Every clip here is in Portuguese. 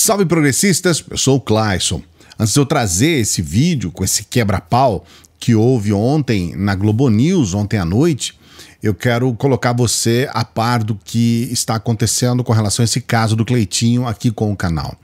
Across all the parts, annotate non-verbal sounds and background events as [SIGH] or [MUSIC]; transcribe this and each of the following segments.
Salve progressistas, eu sou o Clayson. Antes de eu trazer esse vídeo com esse quebra-pau que houve ontem na Globo News, ontem à noite, eu quero colocar você a par do que está acontecendo com relação a esse caso do Cleitinho aqui com o canal.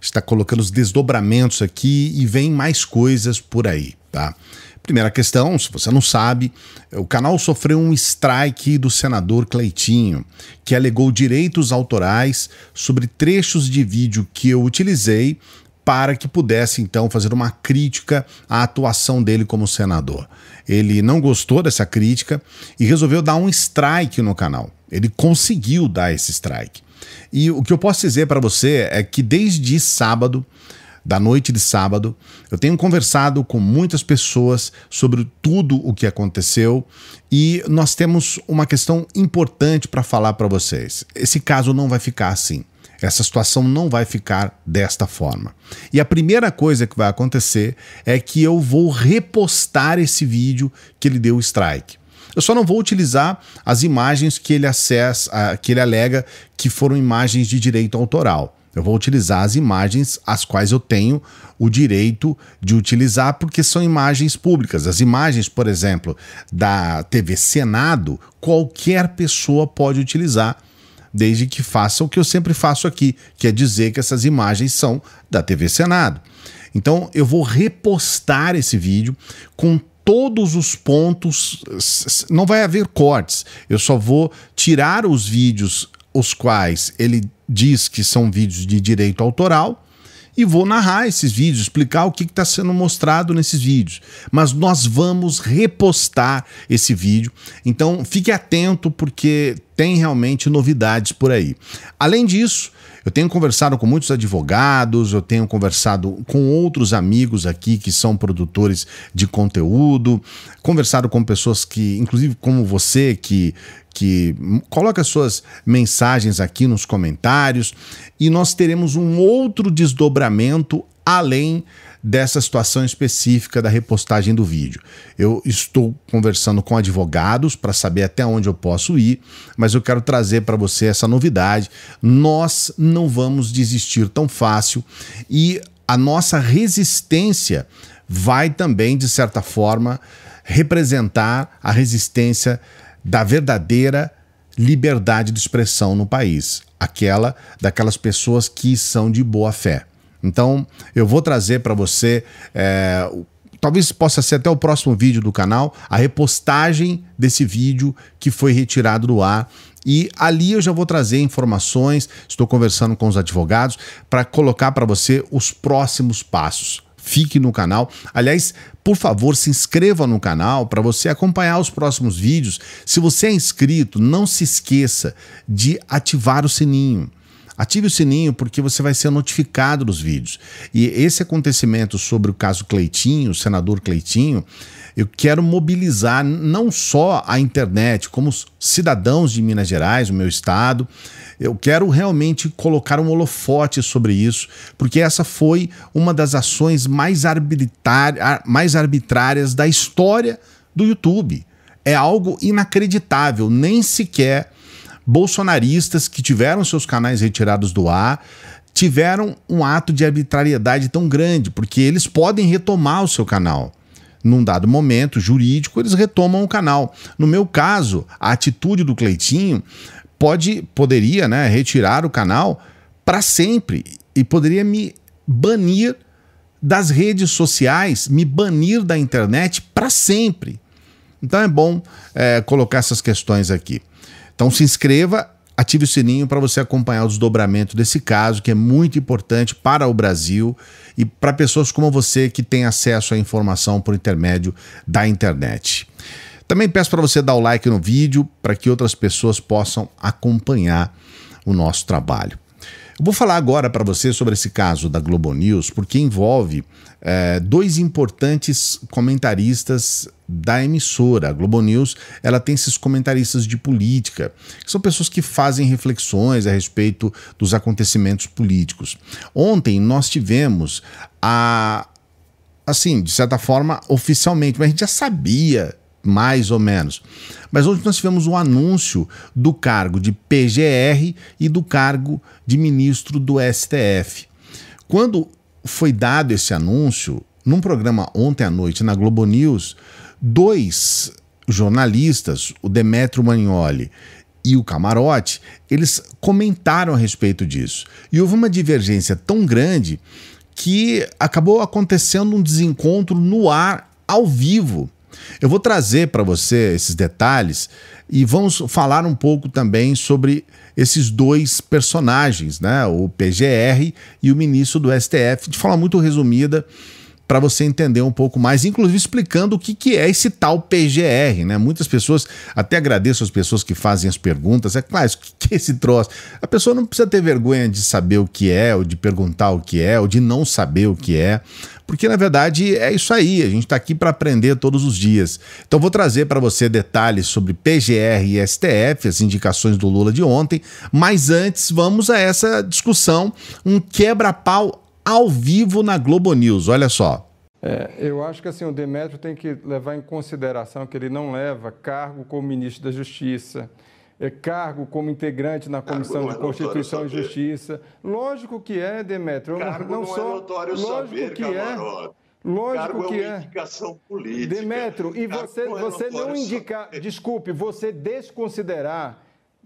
Está colocando os desdobramentos aqui e vem mais coisas por aí, tá? Primeira questão, se você não sabe, o canal sofreu um strike do senador Cleitinho, que alegou direitos autorais sobre trechos de vídeo que eu utilizei para que pudesse então fazer uma crítica à atuação dele como senador. Ele não gostou dessa crítica e resolveu dar um strike no canal. Ele conseguiu dar esse strike. E o que eu posso dizer para você é que desde sábado da noite de sábado. Eu tenho conversado com muitas pessoas sobre tudo o que aconteceu e nós temos uma questão importante para falar para vocês. Esse caso não vai ficar assim. Essa situação não vai ficar desta forma. E a primeira coisa que vai acontecer é que eu vou repostar esse vídeo que ele deu strike. Eu só não vou utilizar as imagens que ele acessa, que ele alega que foram imagens de direito autoral. Eu vou utilizar as imagens as quais eu tenho o direito de utilizar, porque são imagens públicas. As imagens, por exemplo, da TV Senado, qualquer pessoa pode utilizar, desde que faça o que eu sempre faço aqui, que é dizer que essas imagens são da TV Senado. Então, eu vou repostar esse vídeo com todos os pontos, não vai haver cortes. Eu só vou tirar os vídeos os quais ele diz que são vídeos de direito autoral e vou narrar esses vídeos, explicar o que está sendo mostrado nesses vídeos. Mas nós vamos repostar esse vídeo, então fique atento porque tem realmente novidades por aí. Além disso, eu tenho conversado com muitos advogados, eu tenho conversado com outros amigos aqui que são produtores de conteúdo, conversado com pessoas que, inclusive como você, que, que coloca suas mensagens aqui nos comentários, e nós teremos um outro desdobramento além dessa situação específica da repostagem do vídeo. Eu estou conversando com advogados para saber até onde eu posso ir, mas eu quero trazer para você essa novidade. Nós não vamos desistir tão fácil e a nossa resistência vai também, de certa forma, representar a resistência da verdadeira liberdade de expressão no país, aquela daquelas pessoas que são de boa fé. Então, eu vou trazer para você. É, talvez possa ser até o próximo vídeo do canal, a repostagem desse vídeo que foi retirado do ar. E ali eu já vou trazer informações, estou conversando com os advogados para colocar para você os próximos passos. Fique no canal. Aliás, por favor, se inscreva no canal para você acompanhar os próximos vídeos. Se você é inscrito, não se esqueça de ativar o sininho Ative o sininho porque você vai ser notificado dos vídeos. E esse acontecimento sobre o caso Cleitinho, o senador Cleitinho, eu quero mobilizar não só a internet, como os cidadãos de Minas Gerais, o meu estado. Eu quero realmente colocar um holofote sobre isso, porque essa foi uma das ações mais, arbitrar, mais arbitrárias da história do YouTube. É algo inacreditável, nem sequer bolsonaristas que tiveram seus canais retirados do ar tiveram um ato de arbitrariedade tão grande, porque eles podem retomar o seu canal. Num dado momento jurídico, eles retomam o canal. No meu caso, a atitude do Cleitinho pode, poderia né, retirar o canal para sempre e poderia me banir das redes sociais, me banir da internet para sempre. Então é bom é, colocar essas questões aqui. Então se inscreva, ative o sininho para você acompanhar o desdobramento desse caso, que é muito importante para o Brasil e para pessoas como você que tem acesso à informação por intermédio da internet. Também peço para você dar o like no vídeo para que outras pessoas possam acompanhar o nosso trabalho. Eu vou falar agora para você sobre esse caso da Globo News, porque envolve é, dois importantes comentaristas da emissora. A Globo News ela tem esses comentaristas de política, que são pessoas que fazem reflexões a respeito dos acontecimentos políticos. Ontem nós tivemos a. Assim, de certa forma, oficialmente, mas a gente já sabia mais ou menos. Mas hoje nós tivemos o um anúncio do cargo de PGR e do cargo de ministro do STF. Quando foi dado esse anúncio, num programa ontem à noite na Globo News, dois jornalistas, o Demetrio Magnoli e o Camarote, eles comentaram a respeito disso. E houve uma divergência tão grande que acabou acontecendo um desencontro no ar, ao vivo eu vou trazer para você esses detalhes e vamos falar um pouco também sobre esses dois personagens, né? O PGR e o ministro do STF, de forma muito resumida para você entender um pouco mais, inclusive explicando o que, que é esse tal PGR, né? Muitas pessoas, até agradeço as pessoas que fazem as perguntas, é claro, [LAUGHS] o que, que é esse troço? A pessoa não precisa ter vergonha de saber o que é, ou de perguntar o que é, ou de não saber o que é, porque na verdade é isso aí, a gente está aqui para aprender todos os dias. Então vou trazer para você detalhes sobre PGR e STF, as indicações do Lula de ontem, mas antes vamos a essa discussão, um quebra-pau ao vivo na Globo News. Olha só. É, eu acho que assim, o Demetrio tem que levar em consideração que ele não leva cargo como ministro da Justiça, é, cargo como integrante na Comissão de é Constituição e Justiça. Lógico que é, Demetrio. Cargo não, não é só... notório Lógico saber, que é. Lógico cargo é que é. Uma é. indicação política. Demetrio, e cargo você, não é você não indicar, saber. desculpe, você desconsiderar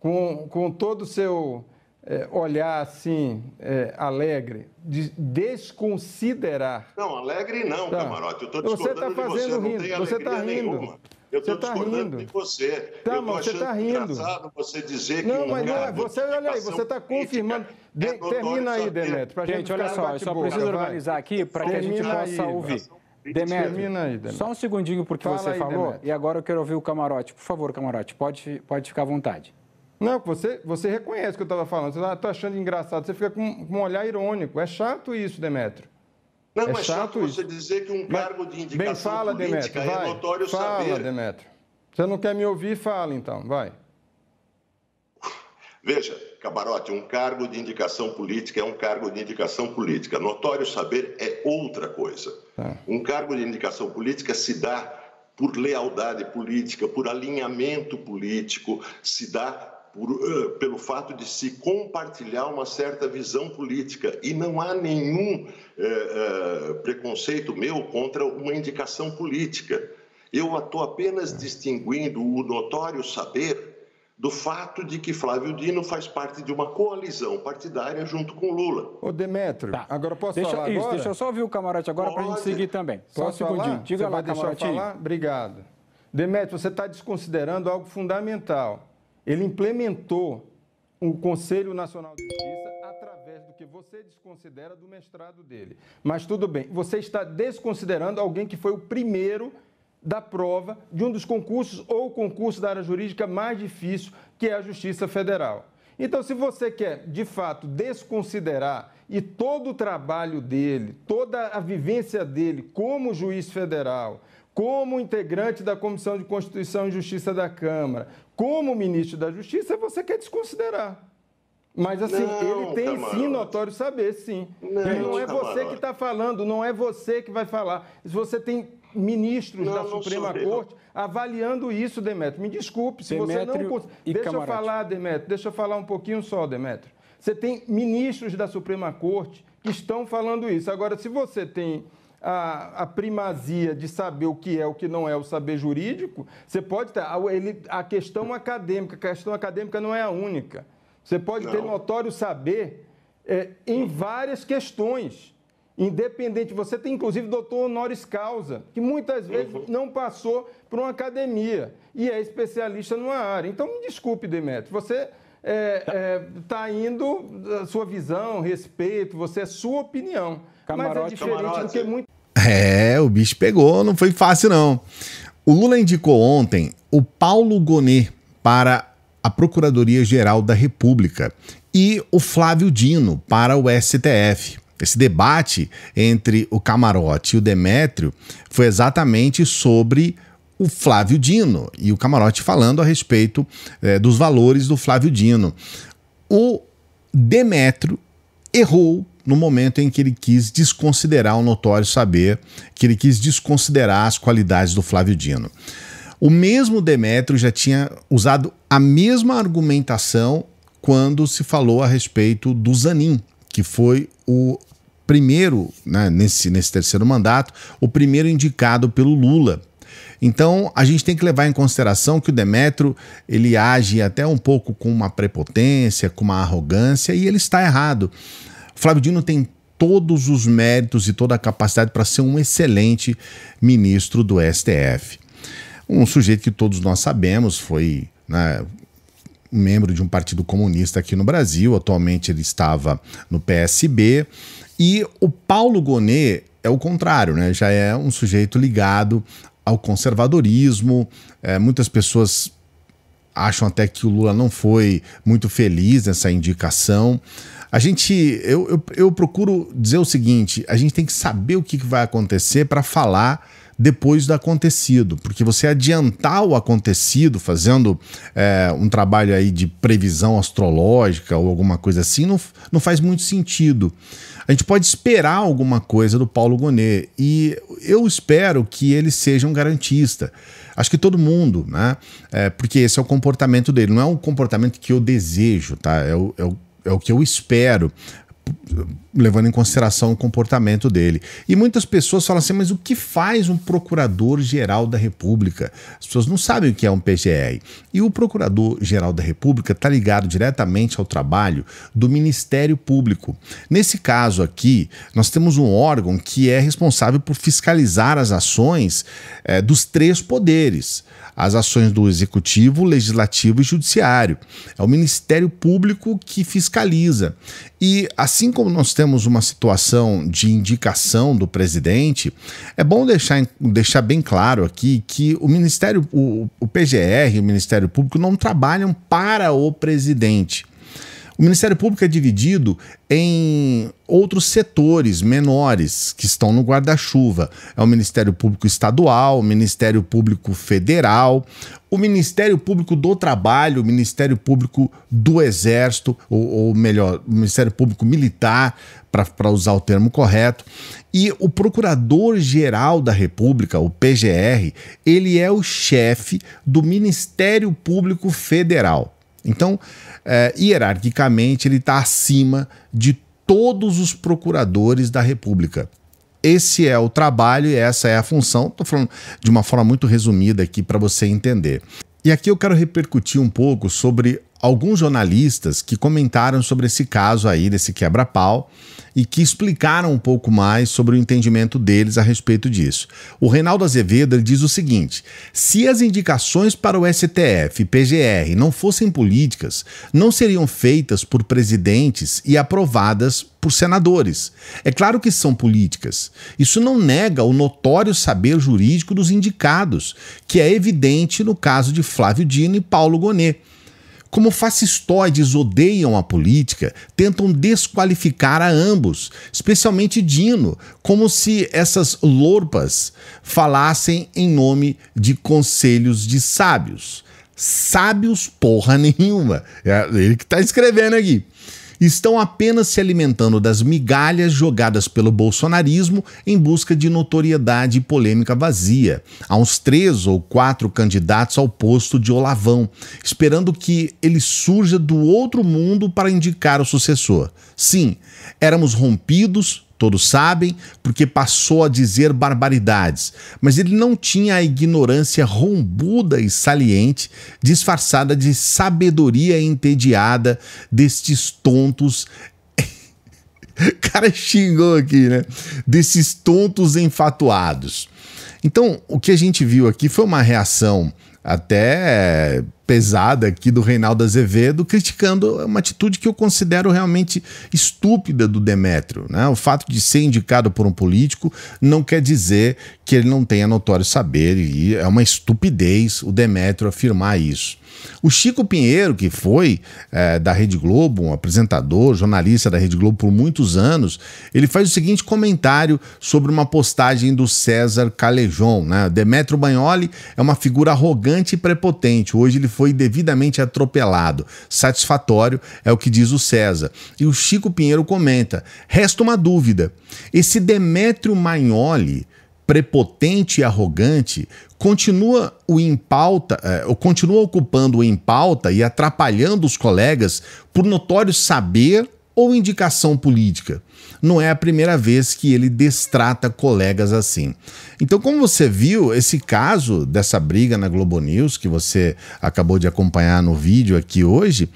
com, com todo o seu é, olhar assim, é, alegre, de desconsiderar. Não, alegre não, tá. camarote. Eu estou tá discordando tá de você, rindo. você está rindo. nenhuma. Eu estou tá rindo. de você. Tá, mas você está rindo. engraçado você dizer não, que um mas não, mas é, você, olha aí, você está confirmando. É termina aí, Demetrio. gente, gente olha só, eu só preciso organizar aqui para que a gente possa aí, ouvir. Demetrio, termina aí, Demetrio, só um segundinho porque Fala você aí, falou, Demetrio. e agora eu quero ouvir o Camarote. Por favor, Camarote, pode, pode ficar à vontade. Não, você, você reconhece o que eu estava falando. Você está tá achando engraçado. Você fica com, com, um olhar irônico. É chato isso, Demetrio. Não, é, chato, isso. você dizer que um Mas, cargo de indicação bem, fala, política é Demetrio, vai, é notório fala, saber. Demetrio. Você não quer me ouvir? Fala, então. Vai. Veja, Cabarote, um cargo de indicação política é um cargo de indicação política. Notório saber é outra coisa. Tá. Um cargo de indicação política se dá por lealdade política, por alinhamento político, se dá por, eh, pelo fato de se compartilhar uma certa visão política. E não há nenhum eh, eh, preconceito meu contra uma indicação política. Eu estou apenas é. distinguindo o notório saber do fato de que Flávio Dino faz parte de uma coalizão partidária junto com Lula. Ô Demetrio, tá. agora posso deixa, falar isso, agora? Deixa eu só ouvir o camarote agora para a gente seguir também. Posso só um segundinho. Falar? Diga você lá, vai camarote. Falar? Obrigado. Demetrio, você está desconsiderando algo fundamental ele implementou o Conselho Nacional de Justiça através do que você desconsidera do mestrado dele. Mas tudo bem, você está desconsiderando alguém que foi o primeiro da prova de um dos concursos ou concurso da área jurídica mais difícil, que é a Justiça Federal. Então, se você quer, de fato, desconsiderar e todo o trabalho dele, toda a vivência dele como juiz federal, como integrante da Comissão de Constituição e Justiça da Câmara, como ministro da Justiça, você quer desconsiderar. Mas assim, não, ele tem sim notório saber, sim. Não, não é você que está falando, não é você que vai falar. Você tem ministros não, da Suprema Corte avaliando isso, Demetrio. Me desculpe se Demetrio você não Deixa eu falar, Demetrio. Deixa eu falar um pouquinho só, Demetrio. Você tem ministros da Suprema Corte que estão falando isso. Agora, se você tem a, a, primazia de saber o que é o que não é o saber jurídico, você pode ter. Ele, a questão acadêmica, a questão acadêmica não é a única. Você pode não. ter notório saber é, em várias questões. Independente, você tem inclusive doutor honoris causa, que muitas uhum. vezes uhum. não passou por uma academia e é especialista numa área. Então, me desculpe, Demetrio, você está é, é, tá indo, sua visão, respeito, você é sua opinião. Camarote, Mas é diferente camarote. do que muito. É, o bicho pegou, não foi fácil não. O Lula indicou ontem o Paulo Gonet para a Procuradoria-Geral da República e o Flávio Dino para o STF. Esse debate entre o Camarote e o Demétrio foi exatamente sobre o Flávio Dino e o Camarote falando a respeito é, dos valores do Flávio Dino. O Demétrio errou no momento em que ele quis desconsiderar o notório saber, que ele quis desconsiderar as qualidades do Flávio Dino. O mesmo Demétrio já tinha usado a mesma argumentação quando se falou a respeito do Zanin, que foi o primeiro, né, nesse, nesse terceiro mandato, o primeiro indicado pelo Lula então, a gente tem que levar em consideração que o Demetro ele age até um pouco com uma prepotência, com uma arrogância, e ele está errado. Flávio Dino tem todos os méritos e toda a capacidade para ser um excelente ministro do STF. Um sujeito que todos nós sabemos foi né, membro de um partido comunista aqui no Brasil, atualmente ele estava no PSB. E o Paulo Gonet é o contrário, né? já é um sujeito ligado ao conservadorismo. É, muitas pessoas acham até que o Lula não foi muito feliz nessa indicação. A gente, eu, eu, eu procuro dizer o seguinte: a gente tem que saber o que vai acontecer para falar depois do acontecido, porque você adiantar o acontecido fazendo é, um trabalho aí de previsão astrológica ou alguma coisa assim não, não faz muito sentido. A gente pode esperar alguma coisa do Paulo Gonet e eu espero que ele seja um garantista. Acho que todo mundo, né? É, porque esse é o comportamento dele, não é um comportamento que eu desejo, tá? É o, é o é o que eu espero levando em consideração o comportamento dele. E muitas pessoas falam assim, mas o que faz um procurador-geral da República? As pessoas não sabem o que é um PGR. E o procurador-geral da República está ligado diretamente ao trabalho do Ministério Público. Nesse caso aqui, nós temos um órgão que é responsável por fiscalizar as ações é, dos três poderes. As ações do Executivo, Legislativo e Judiciário. É o Ministério Público que fiscaliza. E assim como nós temos temos uma situação de indicação do presidente, é bom deixar, deixar bem claro aqui que o Ministério, o, o PGR, o Ministério Público, não trabalham para o presidente. O Ministério Público é dividido em outros setores menores que estão no guarda-chuva. É o Ministério Público Estadual, o Ministério Público Federal, o Ministério Público do Trabalho, o Ministério Público do Exército, ou, ou melhor, o Ministério Público Militar, para usar o termo correto. E o Procurador-Geral da República, o PGR, ele é o chefe do Ministério Público Federal. Então, é, hierarquicamente, ele está acima de todos os procuradores da República. Esse é o trabalho e essa é a função. Estou falando de uma forma muito resumida aqui para você entender. E aqui eu quero repercutir um pouco sobre alguns jornalistas que comentaram sobre esse caso aí, desse quebra-pau, e que explicaram um pouco mais sobre o entendimento deles a respeito disso. O Reinaldo Azevedo diz o seguinte: se as indicações para o STF e PGR não fossem políticas, não seriam feitas por presidentes e aprovadas por senadores. É claro que são políticas. Isso não nega o notório saber jurídico dos indicados, que é evidente no caso de Flávio Dino e Paulo Gonet como fascistoides odeiam a política, tentam desqualificar a ambos, especialmente Dino, como se essas lorpas falassem em nome de conselhos de sábios. Sábios porra nenhuma. É ele que está escrevendo aqui estão apenas se alimentando das migalhas jogadas pelo bolsonarismo em busca de notoriedade e polêmica vazia. Há uns três ou quatro candidatos ao posto de Olavão, esperando que ele surja do outro mundo para indicar o sucessor. Sim, éramos rompidos, Todos sabem, porque passou a dizer barbaridades, mas ele não tinha a ignorância rombuda e saliente, disfarçada de sabedoria entediada destes tontos [LAUGHS] cara xingou aqui, né? Desses tontos enfatuados. Então, o que a gente viu aqui foi uma reação até pesada aqui do Reinaldo Azevedo, criticando uma atitude que eu considero realmente estúpida do Demétrio. Né? O fato de ser indicado por um político não quer dizer que ele não tenha notório saber, e é uma estupidez o Demétrio afirmar isso. O Chico Pinheiro, que foi é, da Rede Globo, um apresentador, jornalista da Rede Globo por muitos anos, ele faz o seguinte comentário sobre uma postagem do César Calejon. Né? Demetrio Bagnoli é uma figura arrogante e prepotente. Hoje ele foi devidamente atropelado. Satisfatório é o que diz o César. E o Chico Pinheiro comenta: resta uma dúvida. Esse Demétrio Magnoli, prepotente e arrogante, continua o em pauta, é, continua ocupando o em pauta e atrapalhando os colegas por notório saber ou indicação política. Não é a primeira vez que ele destrata colegas assim. Então, como você viu, esse caso dessa briga na Globo News, que você acabou de acompanhar no vídeo aqui hoje,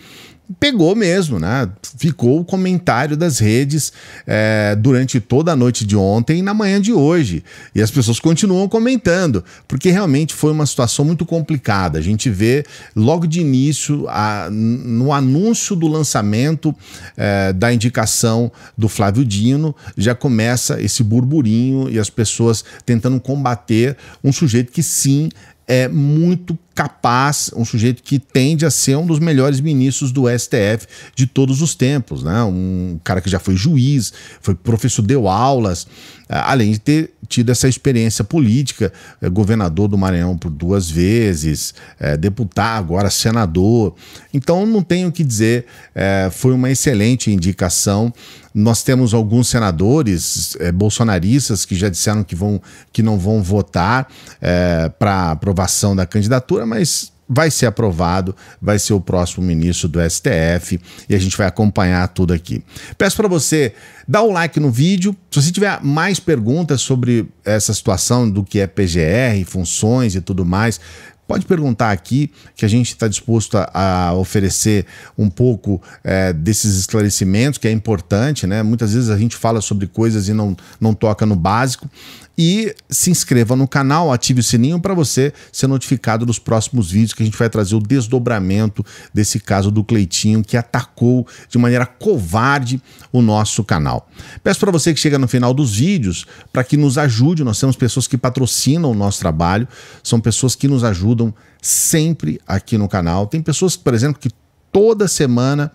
pegou mesmo, né? Ficou o comentário das redes é, durante toda a noite de ontem e na manhã de hoje. E as pessoas continuam comentando, porque realmente foi uma situação muito complicada. A gente vê logo de início, a, no anúncio do lançamento é, da indicação do Flávio Dino, já começa esse burburinho e as pessoas tentando combater um sujeito que sim é muito capaz, um sujeito que tende a ser um dos melhores ministros do STF de todos os tempos, né? Um cara que já foi juiz, foi professor, deu aulas, além de ter tido essa experiência política, é, governador do Maranhão por duas vezes, é, deputado, agora senador. Então não tenho o que dizer, é, foi uma excelente indicação. Nós temos alguns senadores é, bolsonaristas que já disseram que, vão, que não vão votar é, para aprovação da candidatura mas vai ser aprovado, vai ser o próximo ministro do STF e a gente vai acompanhar tudo aqui. Peço para você dar um like no vídeo. Se você tiver mais perguntas sobre essa situação do que é PGR, funções e tudo mais, pode perguntar aqui que a gente está disposto a, a, oferecer um pouco é, desses esclarecimentos, que é importante, né? Muitas vezes a gente fala sobre coisas e não, não toca no básico e se inscreva no canal, ative o sininho para você ser notificado dos próximos vídeos que a gente vai trazer o desdobramento desse caso do Cleitinho que atacou de maneira covarde o nosso canal. Peço para você que chega no final dos vídeos para que nos ajude, nós temos pessoas que patrocinam o nosso trabalho, são pessoas que nos ajudam sempre aqui no canal. Tem pessoas, por exemplo, que toda semana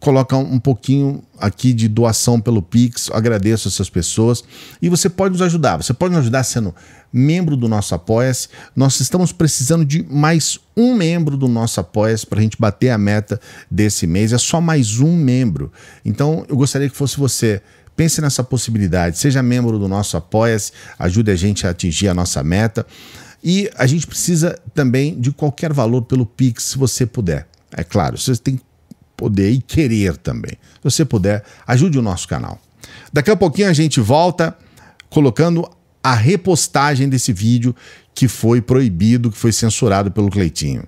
coloca um pouquinho aqui de doação pelo Pix. Agradeço essas pessoas. E você pode nos ajudar. Você pode nos ajudar sendo membro do nosso Apoia-se. Nós estamos precisando de mais um membro do nosso Apoia-se para a gente bater a meta desse mês. É só mais um membro. Então, eu gostaria que fosse você. Pense nessa possibilidade. Seja membro do nosso Apoia-se. Ajude a gente a atingir a nossa meta. E a gente precisa também de qualquer valor pelo Pix, se você puder. É claro, você tem que poder e querer também. Se você puder, ajude o nosso canal. Daqui a pouquinho a gente volta colocando a repostagem desse vídeo que foi proibido, que foi censurado pelo Cleitinho.